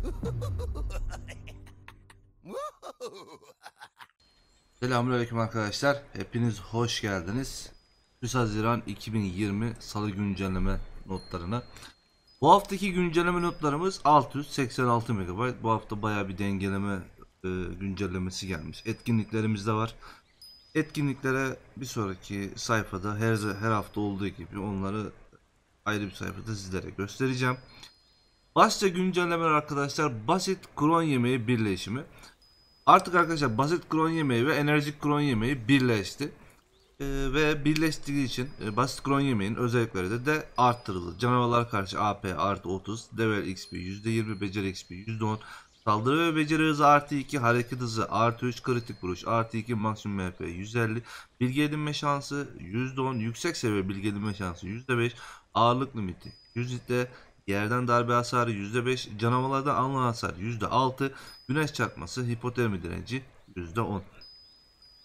Selamünaleyküm arkadaşlar. Hepiniz hoş geldiniz. 3 Haziran 2020 Salı güncelleme notlarına. Bu haftaki güncelleme notlarımız 686 MB. Bu hafta baya bir dengeleme e, güncellemesi gelmiş. Etkinliklerimiz de var. Etkinliklere bir sonraki sayfada her her hafta olduğu gibi onları ayrı bir sayfada sizlere göstereceğim. Basça güncellemeler arkadaşlar basit kron yemeği birleşimi. Artık arkadaşlar basit kron yemeği ve enerjik kron yemeği birleşti. Ee, ve birleştiği için e, basit kron yemeğin özellikleri de, de arttırıldı. Canavarlar karşı AP artı 30, Devel XP %20, Beceri XP %10, Saldırı ve beceri hızı artı 2, hareket hızı artı 3, kritik vuruş artı 2, maksimum MP 150, bilgi edinme şansı %10, yüksek seviye bilgi edinme şansı %5, ağırlık limiti %10. Yerden darbe hasarı %5, canavarlardan alınan hasar %6, güneş çarpması, hipotermi direnci %10.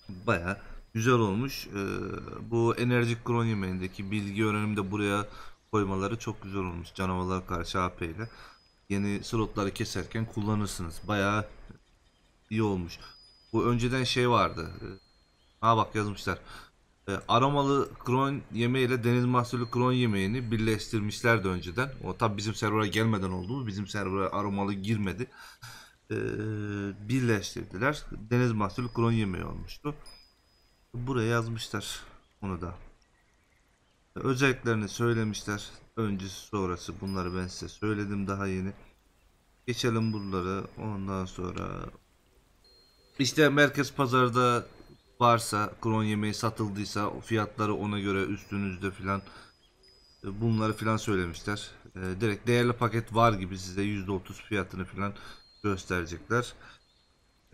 Baya güzel olmuş. Ee, bu enerjik kron bilgi öğrenimi de buraya koymaları çok güzel olmuş. Canavarlar karşı AP ile. Yeni slotları keserken kullanırsınız. Baya iyi olmuş. Bu önceden şey vardı. Ee, ha bak yazmışlar. Ee, aromalı kron yemeğiyle deniz mahsulü kron yemeğini birleştirmişlerdi önceden. O tabi bizim servera gelmeden oldu. Bizim servera aromalı girmedi. E, birleştirdiler. Deniz mahsulü kron yemeği olmuştu. Buraya yazmışlar onu da. E, özelliklerini söylemişler. Öncesi sonrası bunları ben size söyledim daha yeni. Geçelim buraları. Ondan sonra işte merkez pazarda varsa kron yemeği satıldıysa fiyatları ona göre üstünüzde filan e, bunları filan söylemişler. E, direkt değerli paket var gibi size %30 fiyatını filan gösterecekler.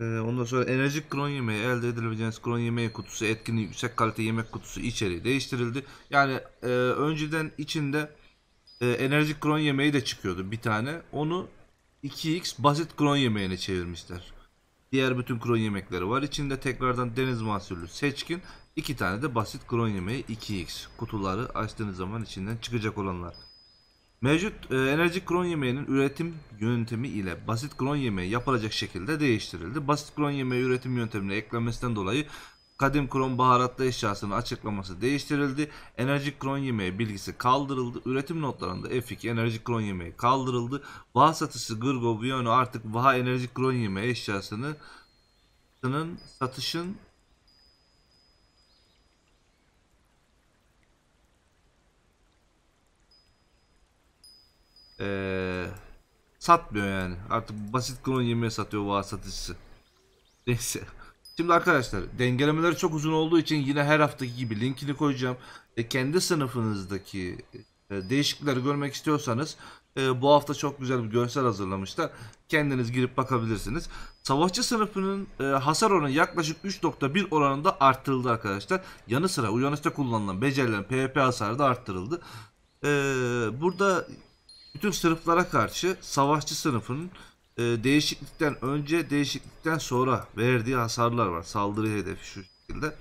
E, ondan sonra enerjik kron yemeği elde edilebileceğiniz kron yemeği kutusu etkin yüksek kalite yemek kutusu içeriği değiştirildi. Yani önceden içinde e, enerjik kron yemeği de çıkıyordu bir tane. Onu 2x basit kron yemeğine çevirmişler. Diğer bütün kron yemekleri var. İçinde tekrardan deniz mahsullü seçkin. iki tane de basit kron yemeği 2x. Kutuları açtığınız zaman içinden çıkacak olanlar. Mevcut e, enerji kron yemeğinin üretim yöntemi ile basit kron yemeği yapılacak şekilde değiştirildi. Basit kron yemeği üretim yöntemine eklenmesinden dolayı Kadim Kron baharatlı eşyasının açıklaması değiştirildi. Enerji kron yemeği bilgisi kaldırıldı. Üretim notlarında F2 enerji kron yemeği kaldırıldı. Vaha satışı Gırgo Biyonu artık Vaha enerji kron yemeği eşyasının satışın ee, satmıyor yani. Artık basit Kron yemeği satıyor Vaha satıcısı. Neyse. Şimdi arkadaşlar dengelemeler çok uzun olduğu için yine her haftaki gibi linkini koyacağım. E, kendi sınıfınızdaki e, değişiklikleri görmek istiyorsanız e, bu hafta çok güzel bir görsel hazırlamışlar. Kendiniz girip bakabilirsiniz. Savaşçı sınıfının e, hasar oranı yaklaşık 3.1 oranında arttırıldı arkadaşlar. Yanı sıra uyanışta kullanılan becerilerin PvP hasarı da arttırıldı. E, burada bütün sınıflara karşı savaşçı sınıfının e, değişiklikten önce değişiklikten sonra verdiği hasarlar var. Saldırı hedefi şu şekilde.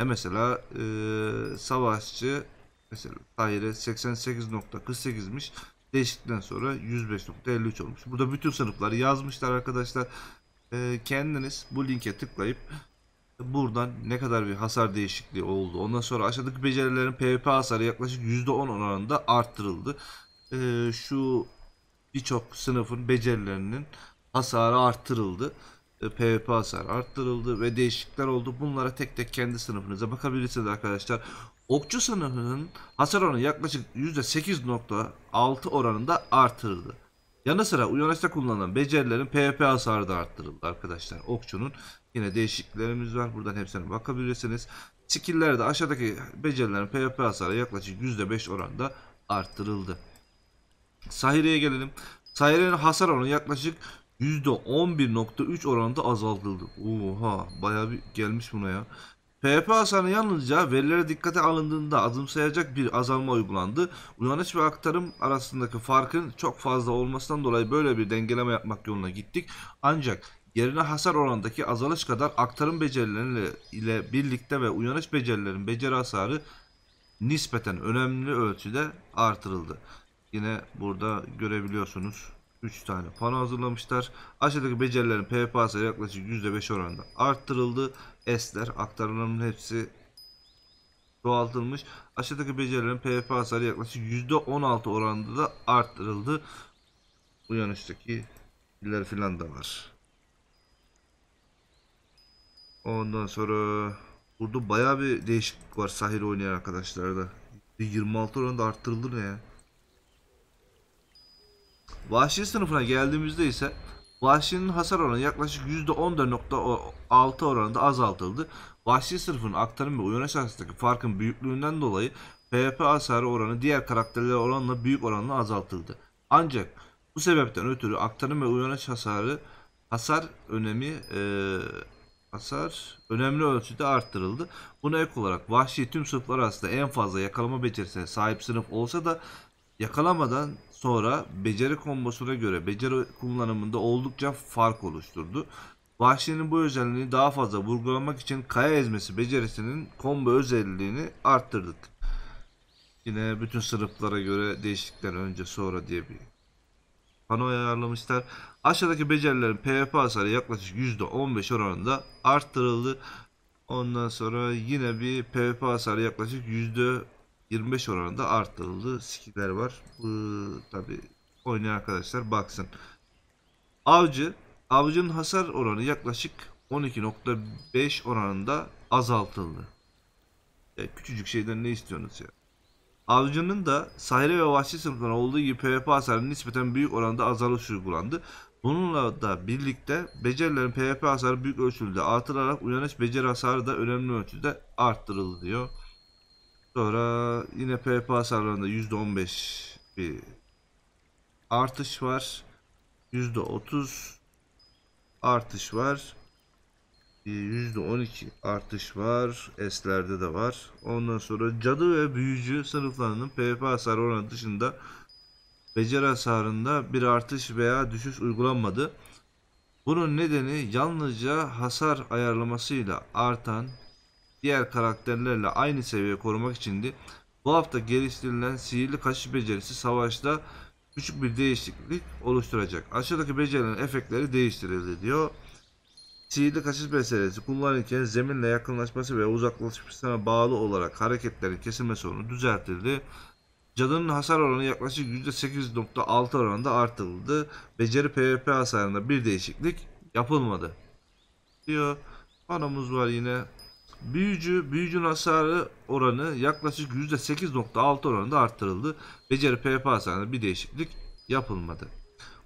E mesela e, savaşçı mesela Tahir'e 88.48'miş. Değişiklikten sonra 105.53 olmuş. Burada bütün sınıfları yazmışlar arkadaşlar. E, kendiniz bu linke tıklayıp buradan ne kadar bir hasar değişikliği oldu. Ondan sonra aşağıdaki becerilerin PvP hasarı yaklaşık %10 oranında arttırıldı. E, şu birçok sınıfın becerilerinin hasarı arttırıldı. PvP e, hasarı arttırıldı ve değişiklikler oldu. Bunlara tek tek kendi sınıfınıza bakabilirsiniz arkadaşlar. Okçu sınıfının hasar oranı yaklaşık %8.6 oranında artırıldı. Yanı sıra Uyanış'ta kullanılan becerilerin PvP hasarı da arttırıldı arkadaşlar. Okçunun yine değişikliklerimiz var. Buradan hepsine bakabilirsiniz. Skill'lerde aşağıdaki becerilerin PvP hasarı yaklaşık %5 oranında arttırıldı. Sahire'ye gelelim. Sahire'nin hasar oranı yaklaşık %11.3 oranında azaltıldı. Oha baya bir gelmiş buna ya. PHP hasarı yalnızca verilere dikkate alındığında azımsayacak bir azalma uygulandı. Uyanış ve aktarım arasındaki farkın çok fazla olmasından dolayı böyle bir dengeleme yapmak yoluna gittik. Ancak yerine hasar oranındaki azalış kadar aktarım becerileri ile birlikte ve uyanış becerilerin beceri hasarı nispeten önemli ölçüde artırıldı. Yine burada görebiliyorsunuz. 3 tane pano hazırlamışlar. Aşağıdaki becerilerin PPA'sı yaklaşık %5 oranında arttırıldı. S'ler aktarılanın hepsi çoğaltılmış. Aşağıdaki becerilerin PvP hasarı yaklaşık %16 oranında da arttırıldı. Uyanıştaki Uyanıştakiiller filan da var. Ondan sonra burada baya bir değişiklik var sahil oynayan arkadaşlarda. 26 oranında arttırılır ne ya? Vahşi sınıfına geldiğimizde ise vahşinin hasar oranı yaklaşık %14.6 oranında azaltıldı. Vahşi sınıfın aktarım ve uyanış arasındaki farkın büyüklüğünden dolayı PvP hasarı oranı diğer karakterlere oranla büyük oranla azaltıldı. Ancak bu sebepten ötürü aktarım ve uyanış hasarı hasar önemi e, hasar önemli ölçüde arttırıldı. Buna ek olarak vahşi tüm sınıflar arasında en fazla yakalama becerisine sahip sınıf olsa da yakalamadan sonra beceri kombosuna göre beceri kullanımında oldukça fark oluşturdu. Vahşi'nin bu özelliğini daha fazla vurgulamak için kaya ezmesi becerisinin combo özelliğini arttırdık. Yine bütün sınıflara göre değişiklikler önce sonra diye bir pano ayarlamışlar. Aşağıdaki becerilerin PvP hasarı yaklaşık %15 oranında arttırıldı. Ondan sonra yine bir PvP hasarı yaklaşık 25 oranında artırıldı. Skiller var. Bu tabi oynayan arkadaşlar baksın. Avcı. Avcının hasar oranı yaklaşık 12.5 oranında azaltıldı. Ya küçücük şeyden ne istiyorsunuz ya? Avcının da sahile ve vahşi sınıflarına olduğu gibi PvP hasarının nispeten büyük oranda azalış uygulandı. Bununla da birlikte becerilerin PvP hasarı büyük ölçüde artırarak uyanış beceri hasarı da önemli ölçüde arttırıldı diyor. Sonra yine PvP hasarlarında %15 bir artış var. %30 artış var. %12 artış var. S'lerde de var. Ondan sonra cadı ve büyücü sınıflarının PvP hasarı oranı dışında beceri hasarında bir artış veya düşüş uygulanmadı. Bunun nedeni yalnızca hasar ayarlamasıyla artan diğer karakterlerle aynı seviye korumak içindi. Bu hafta geliştirilen sihirli kaçış becerisi savaşta küçük bir değişiklik oluşturacak. Aşağıdaki becerilerin efektleri değiştirildi diyor. Sihirli kaçış becerisi kullanırken zeminle yakınlaşması ve uzaklaşmasına bağlı olarak hareketlerin kesilme sorunu düzeltildi. Cadının hasar oranı yaklaşık %8.6 oranında artıldı. Beceri PvP hasarında bir değişiklik yapılmadı. Diyor. Panomuz var yine. Büyücü, büyücünün hasarı oranı yaklaşık %8.6 oranında arttırıldı. Beceri PvP hasarında bir değişiklik yapılmadı.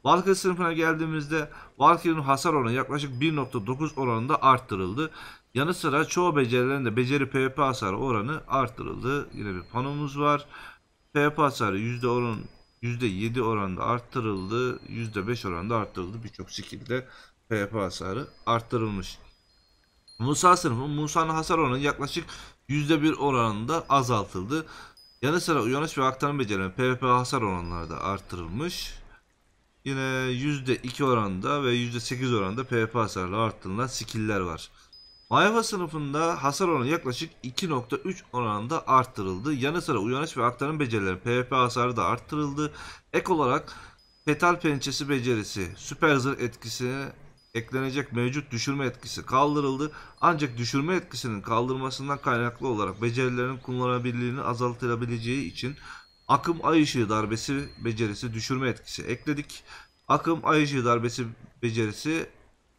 Valkyrie sınıfına geldiğimizde Valkyrie'nin hasar oranı yaklaşık 1.9 oranında arttırıldı. Yanı sıra çoğu becerilerinde beceri PvP hasarı oranı arttırıldı. Yine bir panomuz var. PvP hasarı %10 %7 oranında arttırıldı. %5 oranında arttırıldı. Birçok şekilde PvP hasarı arttırılmış. Musa sınıfı Musa'nın hasar oranı yaklaşık %1 oranında azaltıldı. Yanı sıra uyanış ve aktarım becerilerinin PvP hasar oranları da artırılmış. Yine %2 oranında ve %8 oranında PvP hasarla arttırılan skill'ler var. Mayfa sınıfında hasar oranı yaklaşık 2.3 oranında arttırıldı. Yanı sıra uyanış ve aktarım becerileri PvP hasarı da arttırıldı. Ek olarak Petal pençesi becerisi süper zırh etkisini eklenecek mevcut düşürme etkisi kaldırıldı. Ancak düşürme etkisinin kaldırmasından kaynaklı olarak becerilerin kullanılabilirliğini azaltılabileceği için akım ay ışığı darbesi becerisi düşürme etkisi ekledik. Akım ay ışığı darbesi becerisi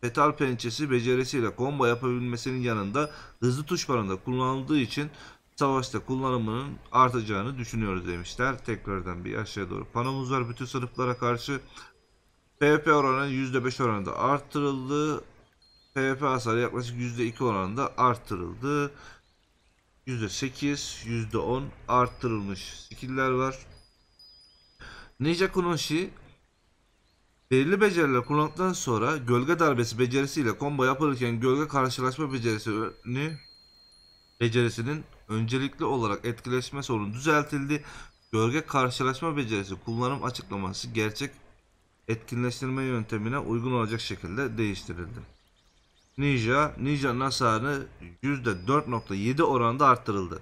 petal pençesi becerisiyle komba yapabilmesinin yanında hızlı tuş barında kullanıldığı için savaşta kullanımının artacağını düşünüyoruz demişler. Tekrardan bir aşağı doğru panomuz var bütün sınıflara karşı. PvP oranı %5 oranında arttırıldı. PvP hasarı yaklaşık %2 oranında arttırıldı. %8, %10 arttırılmış skill'ler var. Ninja Kunoshi belirli beceriler kullandıktan sonra gölge darbesi becerisiyle combo yapılırken gölge karşılaşma becerisini becerisinin öncelikli olarak etkileşme sorunu düzeltildi. Gölge karşılaşma becerisi kullanım açıklaması gerçek etkinleştirme yöntemine uygun olacak şekilde değiştirildi. Ninja, Ninja hasarı %4.7 oranda arttırıldı.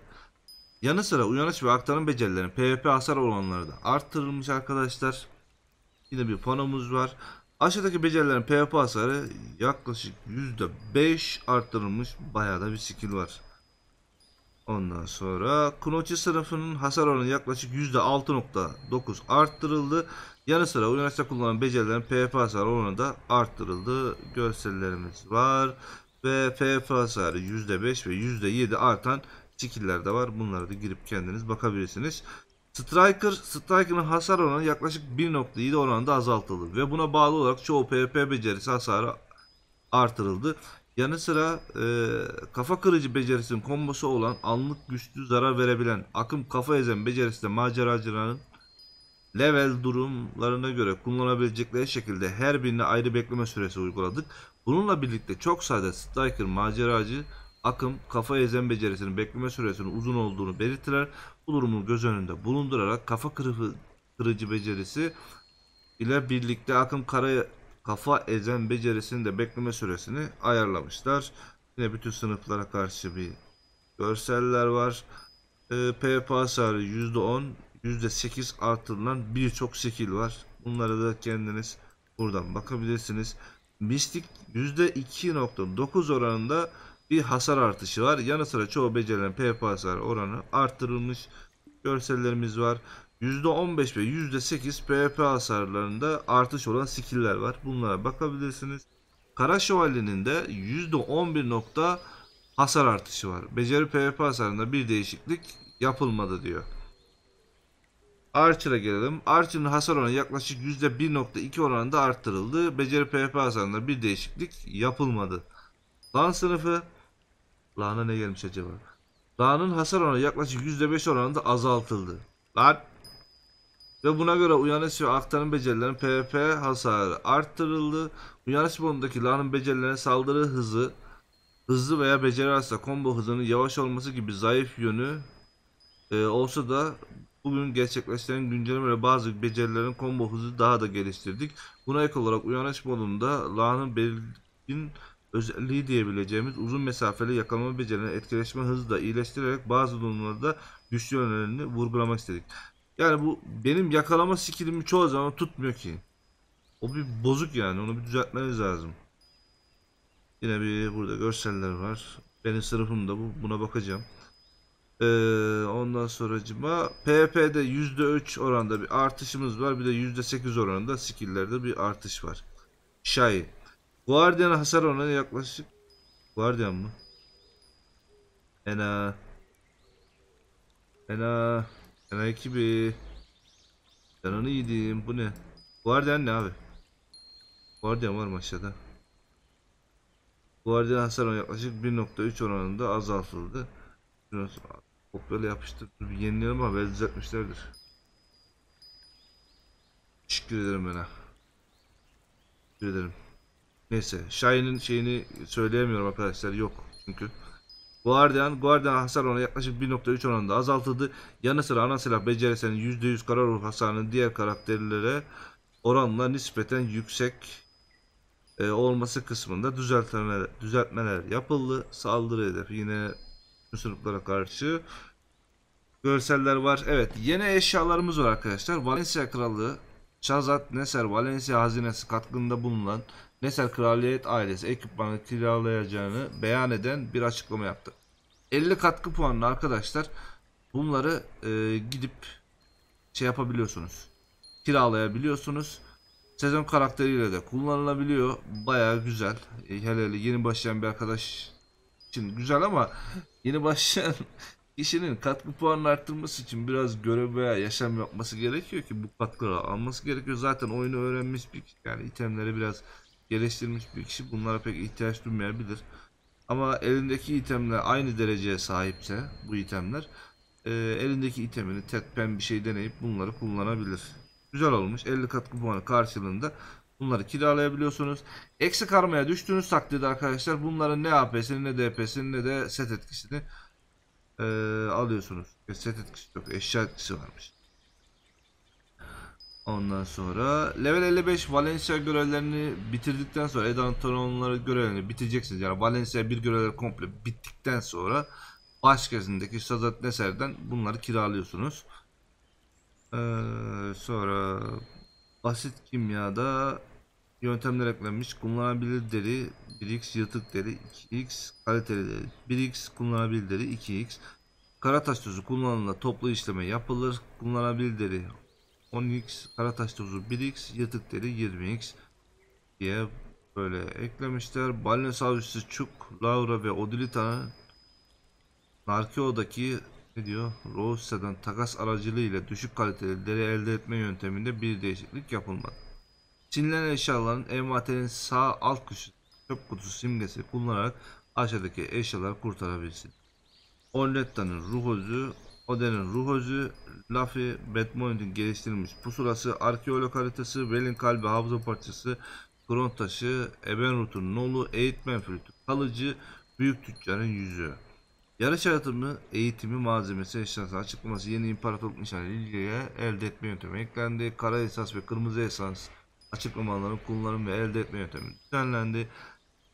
Yanı sıra uyanış ve aktarım becerilerinin PvP hasar oranları da arttırılmış arkadaşlar. Yine bir panomuz var. Aşağıdaki becerilerin PvP hasarı yaklaşık %5 arttırılmış. Bayağı da bir skill var. Ondan sonra Kunochi sınıfının hasar oranı yaklaşık %6.9 arttırıldı. Yanı sıra üniversite kullanılan becerilerin PFA hasarı oranı da arttırıldı. Görsellerimiz var. Ve PFA hasarı %5 ve %7 artan skill'ler de var. Bunlara da girip kendiniz bakabilirsiniz. Striker, Striker'ın hasar oranı yaklaşık 1.7 oranında azaltıldı ve buna bağlı olarak çoğu PvP becerisi hasarı artırıldı. Yanı sıra e, kafa kırıcı becerisinin kombosu olan anlık güçlü zarar verebilen akım kafa ezen becerisi de maceracıların level durumlarına göre kullanabilecekleri şekilde her birine ayrı bekleme süresi uyguladık. Bununla birlikte çok sayıda striker, maceracı, akım, kafa ezen becerisinin bekleme süresinin uzun olduğunu belirtiler. Bu durumu göz önünde bulundurarak kafa kırıcı, kırıcı becerisi ile birlikte akım kara kafa ezen becerisinin de bekleme süresini ayarlamışlar. Yine bütün sınıflara karşı bir görseller var. E, ee, PvP hasarı %10, %8 artırılan birçok skill var. Bunlara da kendiniz buradan bakabilirsiniz. Mistik %2.9 oranında bir hasar artışı var. Yanı sıra çoğu becerilen PvP hasar oranı artırılmış. Görsellerimiz var. %15 ve %8 PvP hasarlarında artış olan skill'ler var. Bunlara bakabilirsiniz. Kara Şövalye'nin de %11 hasar artışı var. Beceri PvP hasarında bir değişiklik yapılmadı diyor. Archer'a gelelim. Archer'ın hasar oranı yaklaşık %1.2 oranında arttırıldı. Beceri PvP hasarında bir değişiklik yapılmadı. Lan sınıfı Lan'a ne gelmiş acaba? Lan'ın hasar oranı yaklaşık %5 oranında azaltıldı. Lan ve buna göre Uyanış ve Aktan'ın becerilerinin PvP hasarı arttırıldı. Uyanış modundaki Lan'ın becerilerine saldırı hızı, hızlı veya beceri arasında combo hızının yavaş olması gibi zayıf yönü e, olsa da Bugün gerçekleştiren güncelleme ve bazı becerilerin combo hızı daha da geliştirdik. Buna ek olarak uyanış modunda LAN'ın belirgin özelliği diyebileceğimiz uzun mesafeli yakalama becerilerini etkileşme hızı da iyileştirerek bazı durumlarda güçlü yönlerini vurgulamak istedik. Yani bu benim yakalama skillimi çoğu zaman tutmuyor ki. O bir bozuk yani onu bir düzeltmeniz lazım. Yine bir burada görseller var. Benim sınıfımda bu buna bakacağım. Ee, ondan sonracıma PvP'de %3 oranda bir artışımız var. Bir de %8 oranında skill'lerde bir artış var. Şahi. Guardian hasar oranı yaklaşık Guardian mı? Ena Ena Ena ekibi Canını yedim bu ne? Guardian ne abi? Guardian var mı aşağıda? Guardian hasar oranı yaklaşık 1.3 oranında azaltıldı. 1. Kopyala yapıştır. Dur bir yenileyelim ama belki düzeltmişlerdir. Teşekkür ederim bana. Teşekkür ederim. Neyse. Şahin'in şeyini söyleyemiyorum arkadaşlar. Yok çünkü. Guardian, Guardian hasar oranı yaklaşık 1.3 oranında azaltıldı. Yanı sıra ana silah becerisinin %100 karar ruh hasarının diğer karakterlere oranla nispeten yüksek e, olması kısmında düzeltmeler, düzeltmeler yapıldı. Saldırı hedefi yine sınıflara karşı görseller var. Evet yeni eşyalarımız var arkadaşlar. Valencia Kralı Şazat Neser Valencia Hazinesi katkında bulunan Neser Kraliyet ailesi ekipmanı kiralayacağını beyan eden bir açıklama yaptı. 50 katkı puanlı arkadaşlar bunları e, gidip şey yapabiliyorsunuz. Kiralayabiliyorsunuz. Sezon karakteriyle de kullanılabiliyor. Baya güzel. E, hele hele yeni başlayan bir arkadaş için güzel ama yeni başlayan kişinin katkı puanını arttırması için biraz görev veya yaşam yapması gerekiyor ki bu katkıları alması gerekiyor. Zaten oyunu öğrenmiş bir kişi yani itemleri biraz geliştirmiş bir kişi bunlara pek ihtiyaç duymayabilir. Ama elindeki itemle aynı dereceye sahipse bu itemler e, elindeki itemini tek pen bir şey deneyip bunları kullanabilir. Güzel olmuş 50 katkı puanı karşılığında Bunları kiralayabiliyorsunuz. Eksi karmaya düştüğünüz takdirde arkadaşlar bunların ne AP'sini ne DP'sini ne de set etkisini e, alıyorsunuz. E, set etkisi yok. Eşya etkisi varmış. Ondan sonra level 55 Valencia görevlerini bitirdikten sonra edan Antonio'nları görevlerini bitireceksiniz. Yani Valencia bir görevleri komple bittikten sonra başkasındaki Sazat Neser'den bunları kiralıyorsunuz. Ee, sonra basit kimyada Yöntemler eklenmiş. Kullanılabilir deri 1x, yırtık deri 2x, kaliteli deri 1x, kullanılabilir deri 2x. Karataş tozu kullanılan toplu işleme yapılır. Kullanılabilir deri 10x, karataş tozu 1x, yırtık deri 20x diye böyle eklemişler. Balinosaurus Çuk, Laura ve Odilita Narkeo'daki ne diyor? Rose'den takas ile düşük kaliteli deri elde etme yönteminde bir değişiklik yapılmadı. Çinlenen eşyaların envanterin sağ alt köşe çöp kutusu simgesi kullanarak aşağıdaki eşyaları kurtarabilirsin. Ornetta'nın ruh özü, Oden'in ruh özü, Laffy, Batman'ın geliştirilmiş pusulası, arkeolog haritası, Vel'in kalbi hafıza parçası, Kron taşı, Ebenrut'un nolu, eğitmen flütü, kalıcı, büyük tüccarın yüzü. Yarış hayatımı, eğitimi, malzemesi, eşyası, açıklaması, yeni imparatorluk nişanı, ilgiye elde etme yöntemi eklendi. Kara esas ve kırmızı esans açıklamaların kullanım ve elde etme yöntemi düzenlendi.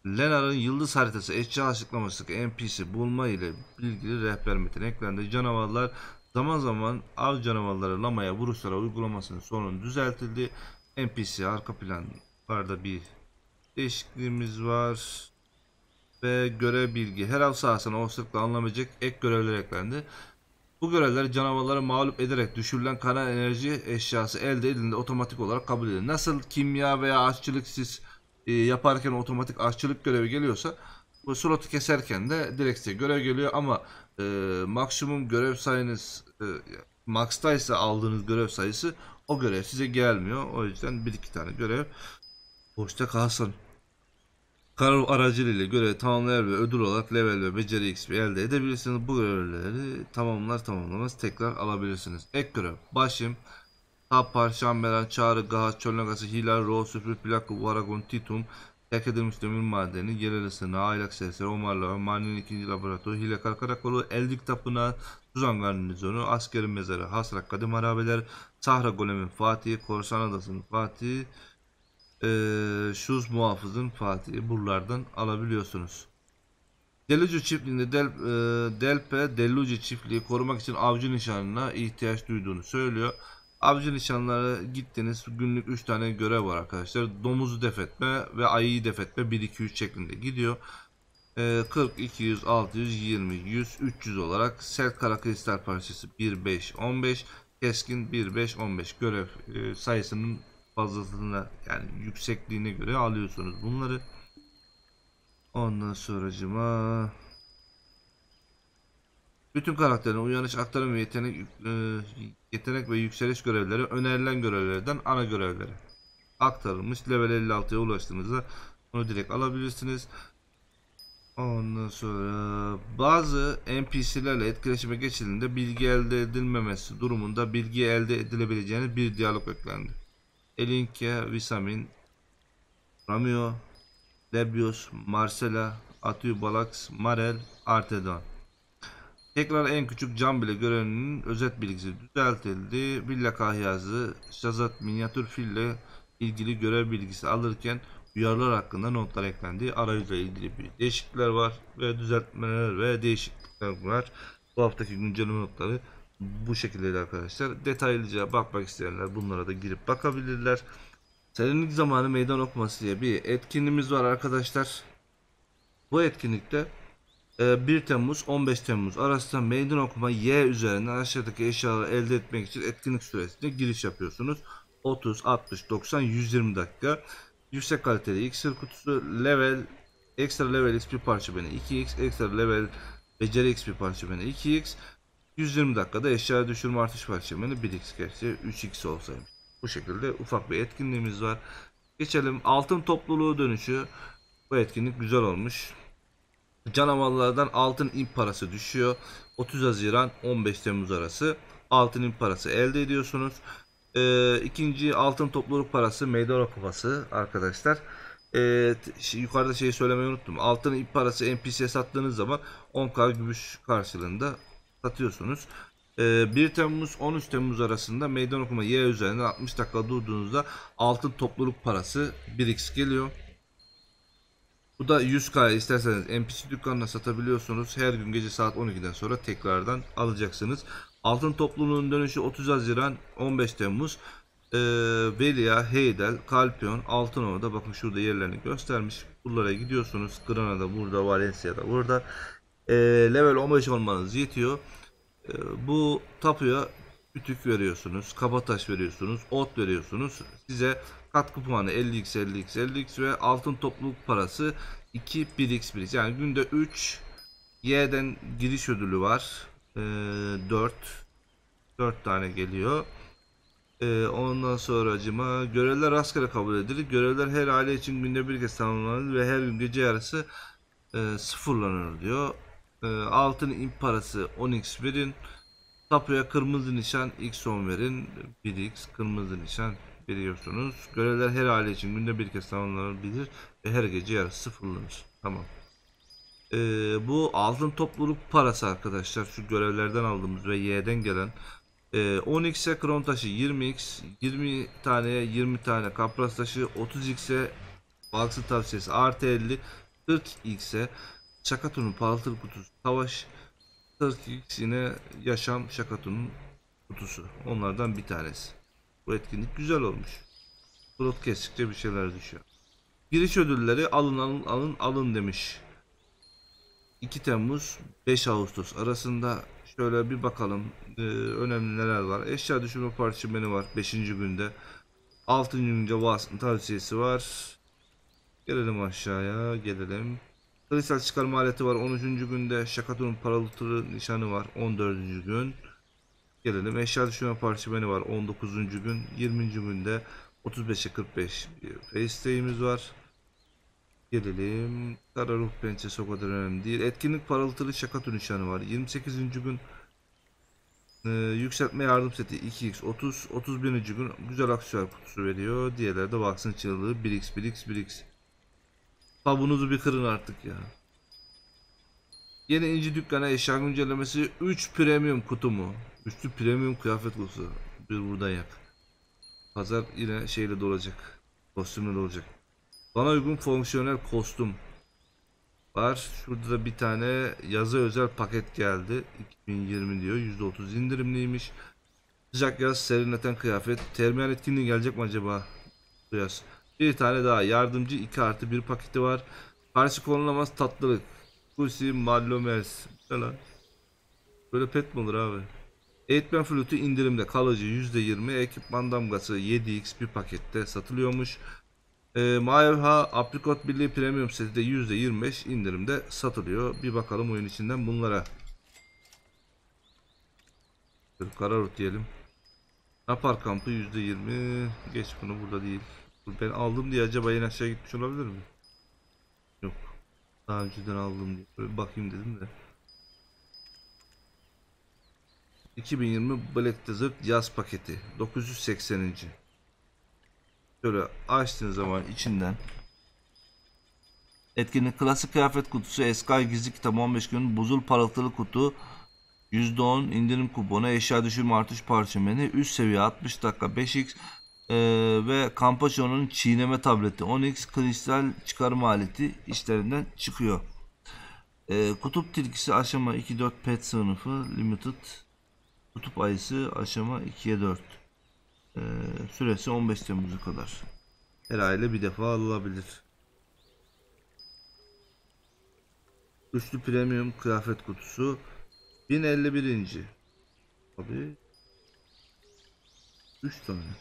Lenar'ın yıldız haritası eşya açıklamasındaki NPC bulma ile bilgili rehber metin eklendi. Canavarlar zaman zaman av canavarları lamaya vuruşlara uygulamasının sorunu düzeltildi. NPC arka planlarda bir değişikliğimiz var. Ve görev bilgi. Her av sahasına o anlamayacak ek görevler eklendi. Bu görevler canavarları mağlup ederek düşürülen kara enerji eşyası elde edildiğinde otomatik olarak kabul edilir. Nasıl kimya veya aşçılık siz e, yaparken otomatik aşçılık görevi geliyorsa bu slotu keserken de direkt size görev geliyor ama e, maksimum görev sayınız e, max'taysa aldığınız görev sayısı o görev size gelmiyor. O yüzden bir iki tane görev boşta kalsın. Karar aracılığıyla görevi tamamlayar ve ödül olarak level ve beceri XP elde edebilirsiniz. Bu görevleri tamamlar tamamlamaz tekrar alabilirsiniz. Ek görev Başim, Tapar, Şamberan, Çağrı, Gahat, Çölnagası, Hilal, Ro, Süpür, Plakı, Varagon, Titum, Terk edilmiş demir madeni, Yerelesine, Aylak Serseri, Omarlı, Ömerli'nin ikinci laboratuvarı, Hile Karkarakolu, Eldik Tapınağı, Tuzan Garnizonu, Askerin Mezarı, Hasrak Kadim Harabeler, Sahra Golemi, Fatih, Korsan Adası'nın Fatih, e, Muhafız'ın Fatih'i buralardan alabiliyorsunuz. Deluge çiftliğinde Del, e, Delpe deluge çiftliği korumak için avcı nişanına ihtiyaç duyduğunu söylüyor. Avcı nişanlara gittiniz. Günlük 3 tane görev var arkadaşlar. Domuzu defetme ve ayıyı defetme 1 2 3 şeklinde gidiyor. E, 40 200 600 20 100 300 olarak sert kara kristal parçası 1 5 15 keskin 1 5 15 görev e, sayısının fazlasını yani yüksekliğine göre alıyorsunuz bunları. Ondan sonracıma bütün karakterin uyanış, aktarım ve yetenek, e, yetenek ve yükseliş görevleri önerilen görevlerden ana görevleri aktarılmış. Level 56'ya ulaştığınızda onu direkt alabilirsiniz. Ondan sonra bazı NPC'lerle etkileşime geçildiğinde bilgi elde edilmemesi durumunda bilgi elde edilebileceğini bir diyalog eklendi. Elinke, Visamin, Ramio, Debius, Marcela, Atü Balaks, Marel, Artedon. Tekrar en küçük cam bile göreninin özet bilgisi düzeltildi. Villa kahyazı Şazat minyatür fille ilgili görev bilgisi alırken uyarılar hakkında notlar eklendi. Arayla ilgili bir değişiklikler var ve düzeltmeler ve değişiklikler var. Bu haftaki güncelleme notları bu şekilde arkadaşlar. Detaylıca bakmak isteyenler bunlara da girip bakabilirler. Serinlik zamanı meydan okuması diye bir etkinliğimiz var arkadaşlar. Bu etkinlikte 1 e, Temmuz 15 Temmuz arasında meydan okuma Y üzerinden aşağıdaki eşyaları elde etmek için etkinlik süresinde giriş yapıyorsunuz. 30, 60, 90, 120 dakika. Yüksek kaliteli iksir kutusu, level, ekstra level XP parça beni 2x, ekstra level beceri XP parça beni 2x. 120 dakikada eşya düşürme artış parçamını 1x gerçi 3x olsaymış. Bu şekilde ufak bir etkinliğimiz var. Geçelim altın topluluğu dönüşü. Bu etkinlik güzel olmuş. Canavarlardan altın imp parası düşüyor. 30 Haziran 15 Temmuz arası altın imp parası elde ediyorsunuz. Ee, ikinci altın topluluk parası meydan kupası arkadaşlar. Ee, yukarıda şeyi söylemeyi unuttum. Altın ip parası NPC'ye sattığınız zaman 10k gümüş karşılığında satıyorsunuz. 1 ee, Temmuz 13 Temmuz arasında meydan okuma Y üzerinde 60 dakika durduğunuzda altın topluluk parası 1x geliyor. Bu da 100k isterseniz NPC dükkanına satabiliyorsunuz. Her gün gece saat 12'den sonra tekrardan alacaksınız. Altın topluluğun dönüşü 30 Haziran 15 Temmuz. E, Velia, Heydel, Kalpion, Altınova'da bakın şurada yerlerini göstermiş. Buralara gidiyorsunuz. Granada burada, Valencia'da burada e, level 15 olmanız yetiyor. Ee, bu tapuya ütük veriyorsunuz, kabataş veriyorsunuz, ot veriyorsunuz. Size katkı puanı 50x, 50x, 50x ve altın topluluk parası 2, 1x, 1x. Yani günde 3 Y'den giriş ödülü var. 4 ee, 4 tane geliyor. ondan sonra acıma görevler rastgele kabul edilir. Görevler her aile için günde bir kez tamamlanır ve her gün gece yarısı e, sıfırlanır diyor. Ee, altın imp parası 10x verin. Tapuya kırmızı nişan x10 verin. 1x kırmızı nişan biliyorsunuz. Görevler her aile için günde bir kez tamamlanabilir ve her gece yarısı sıfırlanır. Tamam. Ee, bu altın topluluk parası arkadaşlar. Şu görevlerden aldığımız ve Y'den gelen. Ee, 10x'e kron taşı 20x, 20 taneye 20 tane kapras taşı, 30x'e baksı tavsiyesi artı 50, 40x'e Şakatun'un parlatır kutusu. Savaş Stratix yine Yaşam Şakatun'un kutusu. Onlardan bir tanesi. Bu etkinlik güzel olmuş. Slot kestikçe bir şeyler düşüyor. Giriş ödülleri alın alın alın alın demiş. 2 Temmuz 5 Ağustos arasında şöyle bir bakalım ee, önemli neler var. Eşya düşürme parçameni var 5. günde. 6. günde Vas'ın tavsiyesi var. Gelelim aşağıya gelelim. Sayısal çıkarma aleti var 13. günde. şakatun paralıtırı nişanı var 14. gün. Gelelim eşya düşürme parşömeni var 19. gün. 20. günde 35'e 45 bir facetay'imiz var. Gelelim. Kara ruh pençesi o kadar önemli değil. Etkinlik paralıtırı şakatun nişanı var. 28. gün ee, yükseltme yardım seti 2x 30 31. gün güzel aksesuar kutusu veriyor. Diğerlerde baksın çığlığı 1x 1x 1x Tabunuzu bir kırın artık ya. Yeni inci dükkana eşya güncellemesi 3 premium kutu mu? Üçlü premium kıyafet kutusu. Bir buradan yak. Pazar yine şeyle dolacak. Kostümle olacak. Bana uygun fonksiyonel kostüm var. Şurada da bir tane yazı özel paket geldi. 2020 diyor. %30 indirimliymiş. Sıcak yaz serinleten kıyafet. Terminal etkinliği gelecek mi acaba? Bu yaz. Bir tane daha yardımcı 2 artı 1 paketi var. Karşı konulamaz tatlılık. Kusi Mallomes. Falan. Böyle pet mi olur abi? Eğitmen flütü indirimde kalıcı %20 ekipman damgası 7x bir pakette satılıyormuş. E, Maevha Aprikot Birliği Premium seti de %25 indirimde satılıyor. Bir bakalım oyun içinden bunlara. Kararut diyelim. Napar kampı %20. Geç bunu burada değil. Ben aldım diye acaba yine aşağı gitmiş olabilir mi? Yok. Daha önceden aldım diye. Böyle bakayım dedim de. 2020 Black Desert yaz paketi 980. Şöyle açtığın zaman içinden etkinlik klasik kıyafet kutusu Sky gizli kitabı 15 gün buzul parıltılı kutu %10 indirim kuponu eşya düşürme artış parçameni üst seviye 60 dakika 5x e, ve Campaccio'nun çiğneme tableti Onyx kristal çıkarma aleti işlerinden çıkıyor. E, kutup tilkisi aşama 2-4 pet sınıfı limited. Kutup ayısı aşama 2'ye 4. E, süresi 15 Temmuz'u kadar. Her aile bir defa alabilir. Üçlü premium kıyafet kutusu 1051. Tabii 3 tane.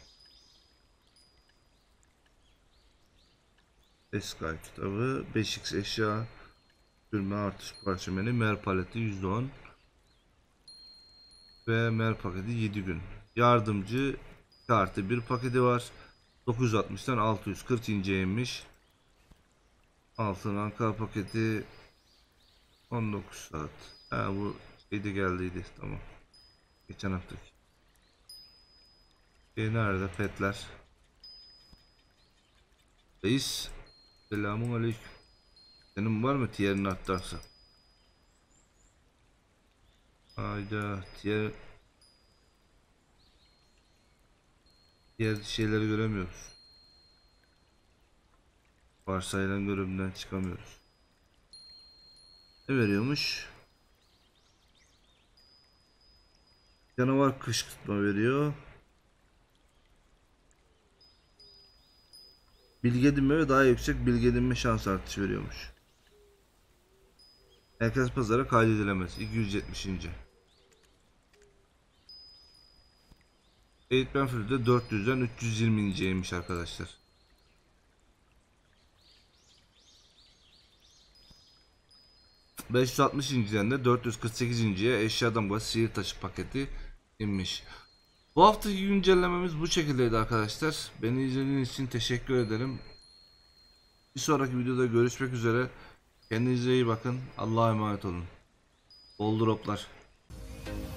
Sky kitabı 5x eşya sürme artış parşömeni mer paleti %10 ve mer paketi 7 gün. Yardımcı artı bir paketi var. 960'dan 640 inceymiş. Altın anka paketi 19 saat. Ha bu şeyde geldiydi tamam. Geçen haftaki. E nerede petler? Reis Selamun aleyküm. Senin var mı tiyerin atlarsa? Hayda tiyer... Diğer şeyleri göremiyoruz. Varsayılan görevden çıkamıyoruz. Ne veriyormuş? Canavar kışkırtma veriyor. Bilgi edinme ve daha yüksek bilgi edinme şans artışı veriyormuş. Herkes pazara kaydedilemez. 270. Eğitmen Fülü'de 400'den 320.ymiş arkadaşlar. ...560 inciden de 448 inciye eşya damgası sihir taşı paketi inmiş. Bu haftaki güncellememiz bu şekildeydi arkadaşlar. Beni izlediğiniz için teşekkür ederim. Bir sonraki videoda görüşmek üzere. Kendinize iyi bakın. Allah'a emanet olun. Boldroplar. droplar.